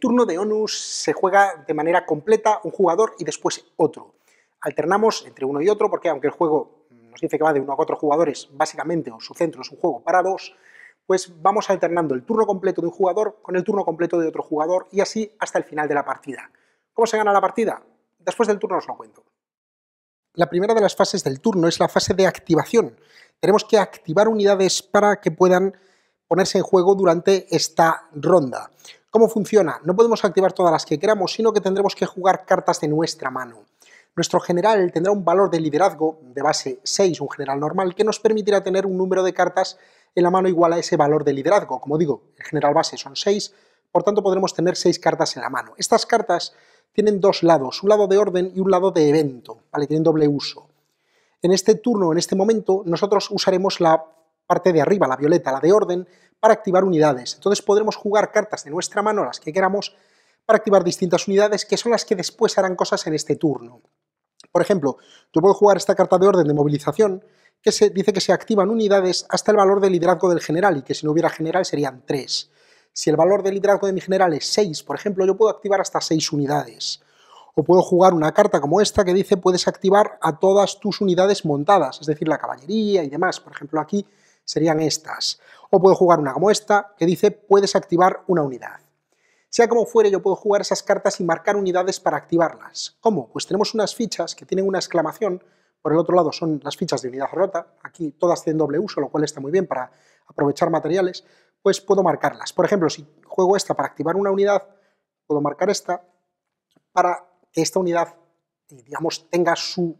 turno de Onus se juega de manera completa un jugador y después otro. Alternamos entre uno y otro porque aunque el juego nos dice que va de uno a cuatro jugadores, básicamente, o su centro es un juego para dos, pues vamos alternando el turno completo de un jugador con el turno completo de otro jugador y así hasta el final de la partida. ¿Cómo se gana la partida? Después del turno os lo cuento. La primera de las fases del turno es la fase de activación. Tenemos que activar unidades para que puedan ponerse en juego durante esta ronda. ¿Cómo funciona? No podemos activar todas las que queramos, sino que tendremos que jugar cartas de nuestra mano. Nuestro general tendrá un valor de liderazgo de base 6, un general normal, que nos permitirá tener un número de cartas en la mano igual a ese valor de liderazgo. Como digo, el general base son 6, por tanto podremos tener 6 cartas en la mano. Estas cartas tienen dos lados, un lado de orden y un lado de evento, ¿vale? tienen doble uso. En este turno, en este momento, nosotros usaremos la parte de arriba, la violeta, la de orden, para activar unidades. Entonces podremos jugar cartas de nuestra mano, las que queramos, para activar distintas unidades, que son las que después harán cosas en este turno. Por ejemplo, yo puedo jugar esta carta de orden de movilización, que se dice que se activan unidades hasta el valor de liderazgo del general, y que si no hubiera general serían 3. Si el valor de liderazgo de mi general es 6, por ejemplo, yo puedo activar hasta 6 unidades. O puedo jugar una carta como esta que dice puedes activar a todas tus unidades montadas, es decir, la caballería y demás. Por ejemplo, aquí serían estas. O puedo jugar una como esta, que dice puedes activar una unidad. Sea como fuere, yo puedo jugar esas cartas y marcar unidades para activarlas. ¿Cómo? Pues tenemos unas fichas que tienen una exclamación, por el otro lado son las fichas de unidad rota, aquí todas tienen doble uso, lo cual está muy bien para aprovechar materiales, pues puedo marcarlas. Por ejemplo, si juego esta para activar una unidad, puedo marcar esta para que esta unidad, eh, digamos, tenga su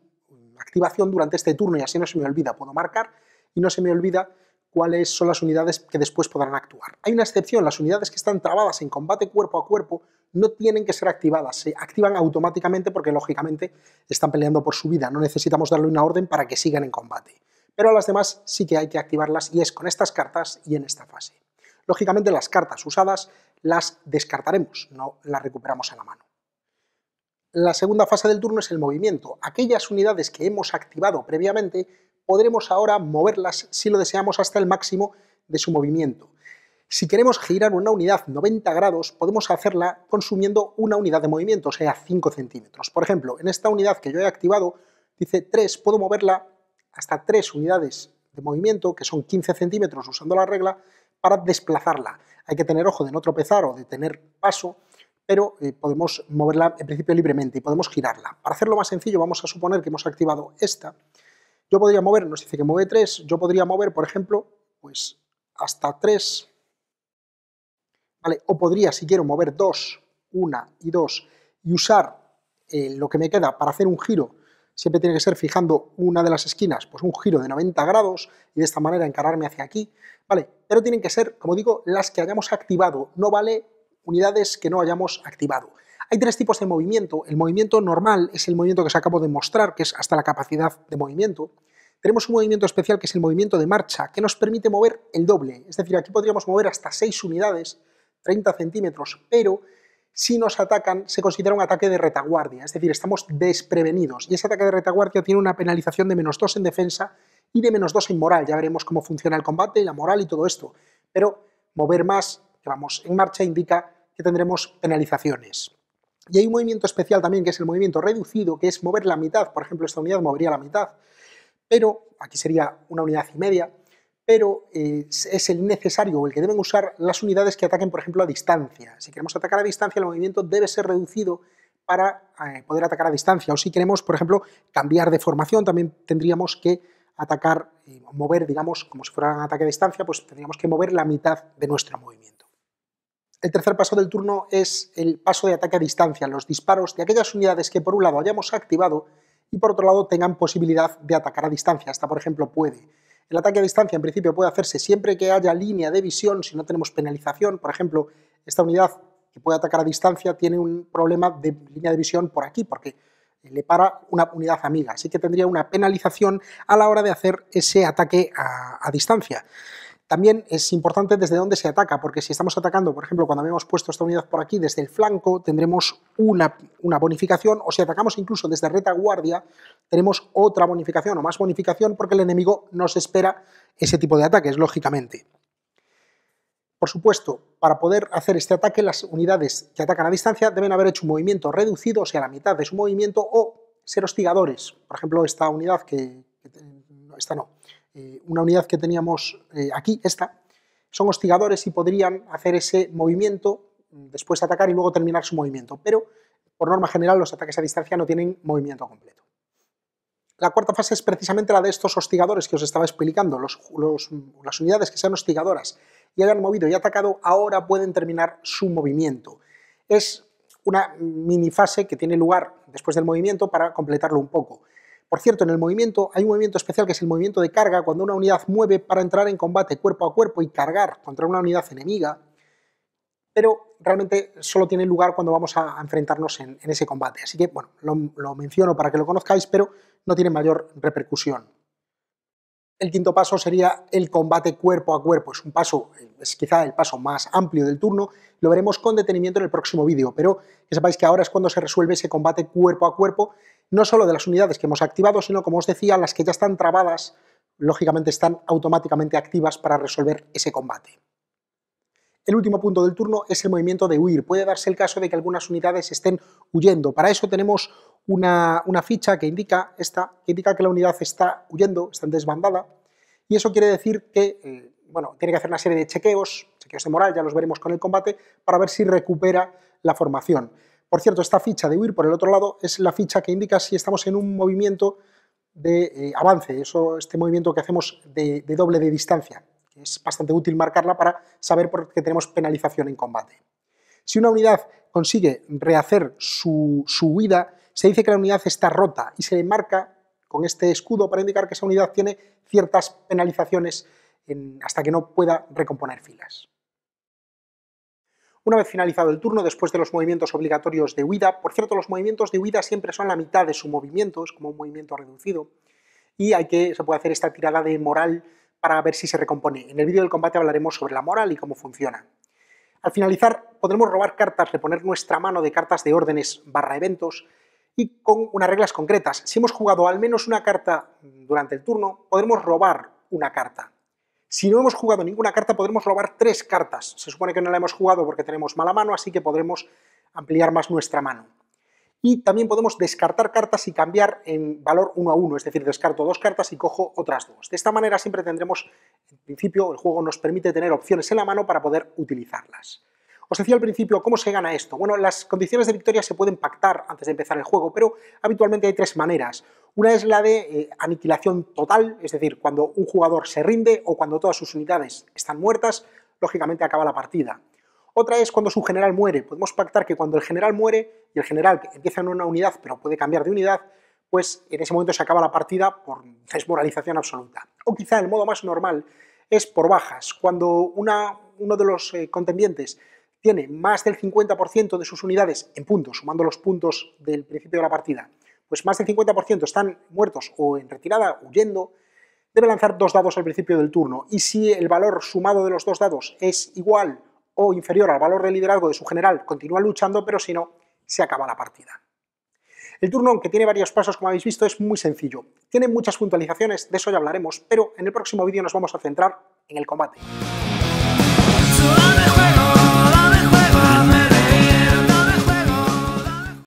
activación durante este turno y así no se me olvida. Puedo marcar y no se me olvida cuáles son las unidades que después podrán actuar. Hay una excepción, las unidades que están trabadas en combate cuerpo a cuerpo no tienen que ser activadas, se activan automáticamente porque lógicamente están peleando por su vida, no necesitamos darle una orden para que sigan en combate. Pero a las demás sí que hay que activarlas y es con estas cartas y en esta fase. Lógicamente las cartas usadas las descartaremos, no las recuperamos a la mano. La segunda fase del turno es el movimiento. Aquellas unidades que hemos activado previamente podremos ahora moverlas si lo deseamos hasta el máximo de su movimiento. Si queremos girar una unidad 90 grados, podemos hacerla consumiendo una unidad de movimiento, o sea, 5 centímetros. Por ejemplo, en esta unidad que yo he activado, dice 3, puedo moverla hasta 3 unidades de movimiento, que son 15 centímetros usando la regla, para desplazarla. Hay que tener ojo de no tropezar o de tener paso, pero eh, podemos moverla en principio libremente y podemos girarla. Para hacerlo más sencillo, vamos a suponer que hemos activado esta, yo podría mover, nos dice que mueve 3, yo podría mover, por ejemplo, pues hasta 3, ¿vale? O podría, si quiero, mover 2, 1 y 2 y usar eh, lo que me queda para hacer un giro, siempre tiene que ser fijando una de las esquinas, pues un giro de 90 grados y de esta manera encararme hacia aquí, ¿vale? Pero tienen que ser, como digo, las que hayamos activado, no vale unidades que no hayamos activado. Hay tres tipos de movimiento. El movimiento normal es el movimiento que os acabo de mostrar, que es hasta la capacidad de movimiento. Tenemos un movimiento especial que es el movimiento de marcha, que nos permite mover el doble. Es decir, aquí podríamos mover hasta seis unidades, 30 centímetros, pero si nos atacan se considera un ataque de retaguardia, es decir, estamos desprevenidos. Y ese ataque de retaguardia tiene una penalización de menos 2 en defensa y de menos 2 en moral. Ya veremos cómo funciona el combate, la moral y todo esto. Pero mover más, que vamos en marcha, indica que tendremos penalizaciones. Y hay un movimiento especial también, que es el movimiento reducido, que es mover la mitad. Por ejemplo, esta unidad movería la mitad, pero aquí sería una unidad y media, pero eh, es el necesario o el que deben usar las unidades que ataquen, por ejemplo, a distancia. Si queremos atacar a distancia, el movimiento debe ser reducido para eh, poder atacar a distancia. O si queremos, por ejemplo, cambiar de formación, también tendríamos que atacar, eh, mover, digamos, como si fuera un ataque a distancia, pues tendríamos que mover la mitad de nuestro movimiento. El tercer paso del turno es el paso de ataque a distancia, los disparos de aquellas unidades que por un lado hayamos activado y por otro lado tengan posibilidad de atacar a distancia. hasta por ejemplo, puede. El ataque a distancia en principio puede hacerse siempre que haya línea de visión, si no tenemos penalización. Por ejemplo, esta unidad que puede atacar a distancia tiene un problema de línea de visión por aquí, porque eh, le para una unidad amiga. Así que tendría una penalización a la hora de hacer ese ataque a, a distancia. También es importante desde dónde se ataca, porque si estamos atacando, por ejemplo, cuando habíamos puesto esta unidad por aquí, desde el flanco tendremos una, bonificación, o si atacamos incluso desde retaguardia, tenemos otra bonificación o más bonificación, porque el enemigo nos espera ese tipo de ataques, lógicamente. Por supuesto, para poder hacer este ataque, las unidades que atacan a distancia deben haber hecho un movimiento reducido, o sea, la mitad de su movimiento, o ser hostigadores. Por ejemplo, esta unidad que... esta no. Eh, una unidad que teníamos eh, aquí, esta, son hostigadores y podrían hacer ese movimiento, mm, después atacar y luego terminar su movimiento, pero por norma general los ataques a distancia no tienen movimiento completo. La cuarta fase es precisamente la de estos hostigadores que os estaba explicando. Mm, las unidades que sean hostigadoras y hayan movido y atacado ahora pueden terminar su movimiento. Es una mm, mini fase que tiene lugar después del movimiento para completarlo un poco. Por cierto, en el movimiento hay un movimiento especial que es el movimiento de carga, cuando una unidad mueve para entrar en combate cuerpo a cuerpo y cargar contra una unidad enemiga, pero realmente solo tiene lugar cuando vamos a enfrentarnos en, ese combate. Así que, bueno, lo menciono para que lo conozcáis, pero no tiene mayor repercusión. El quinto paso sería el combate cuerpo a cuerpo. Es un paso, es quizá el paso más amplio del turno. Lo veremos con detenimiento en el próximo vídeo, pero que sepáis que ahora es cuando se resuelve ese combate cuerpo a cuerpo, no solo de las unidades que hemos activado, sino, como os decía, las que ya están trabadas, lógicamente están automáticamente activas para resolver ese combate. El último punto del turno es el movimiento de huir. Puede darse el caso de que algunas unidades estén huyendo. Para eso tenemos una, ficha que indica, esta, que indica que la unidad está huyendo, está en desbandada, y eso quiere decir que eh, bueno, tiene que hacer una serie de chequeos, chequeos de moral, ya los veremos con el combate, para ver si recupera la formación. Por cierto, esta ficha de huir por el otro lado es la ficha que indica si estamos en un movimiento de eh, avance, eso, este movimiento que hacemos de, doble de distancia. es bastante útil marcarla para saber por qué tenemos penalización en combate. Si una unidad consigue rehacer su, su huida se dice que la unidad está rota y se le marca con este escudo para indicar que esa unidad tiene ciertas penalizaciones hasta que no pueda recomponer filas. Una vez finalizado el turno, después de los movimientos obligatorios de huida, por cierto, los movimientos de huida siempre son la mitad de su movimiento, es como un movimiento reducido, y hay que, se puede hacer esta tirada de moral para ver si se recompone. En el vídeo del combate hablaremos sobre la moral y cómo funciona. Al finalizar, podremos robar cartas, reponer nuestra mano de cartas de órdenes barra eventos, y con unas reglas concretas. Si hemos jugado al menos una carta durante el turno, podremos robar una carta. Si no hemos jugado ninguna carta, podremos robar tres cartas. Se supone que no la hemos jugado porque tenemos mala mano, así que podremos ampliar más nuestra mano. Y también podemos descartar cartas y cambiar en valor uno a uno, es decir, descarto dos cartas y cojo otras dos. De esta manera siempre tendremos, en principio, el juego nos permite tener opciones en la mano para poder utilizarlas. Os decía al principio, ¿cómo se gana esto? Bueno, las condiciones de victoria se pueden pactar antes de empezar el juego, pero habitualmente hay tres maneras. Una es la de eh, aniquilación total, es decir, cuando un jugador se rinde o cuando todas sus unidades están muertas, lógicamente acaba la partida. Otra es cuando su general muere. Podemos pactar que cuando el general muere y el general empieza en una unidad pero puede cambiar de unidad, pues en ese momento se acaba la partida por desmoralización absoluta. O quizá el modo más normal es por bajas, cuando una, uno de los eh, contendientes tiene más del 50% de sus unidades en puntos, sumando los puntos del principio de la partida, pues más del 50% están muertos o en retirada, huyendo, debe lanzar dos dados al principio del turno. Y si el valor sumado de los dos dados es igual o inferior al valor de liderazgo de su general, continúa luchando, pero si no, se acaba la partida. El turno, aunque tiene varios pasos, como habéis visto, es muy sencillo. Tiene muchas puntualizaciones, de eso ya hablaremos, pero en el próximo vídeo nos vamos a centrar en el combate.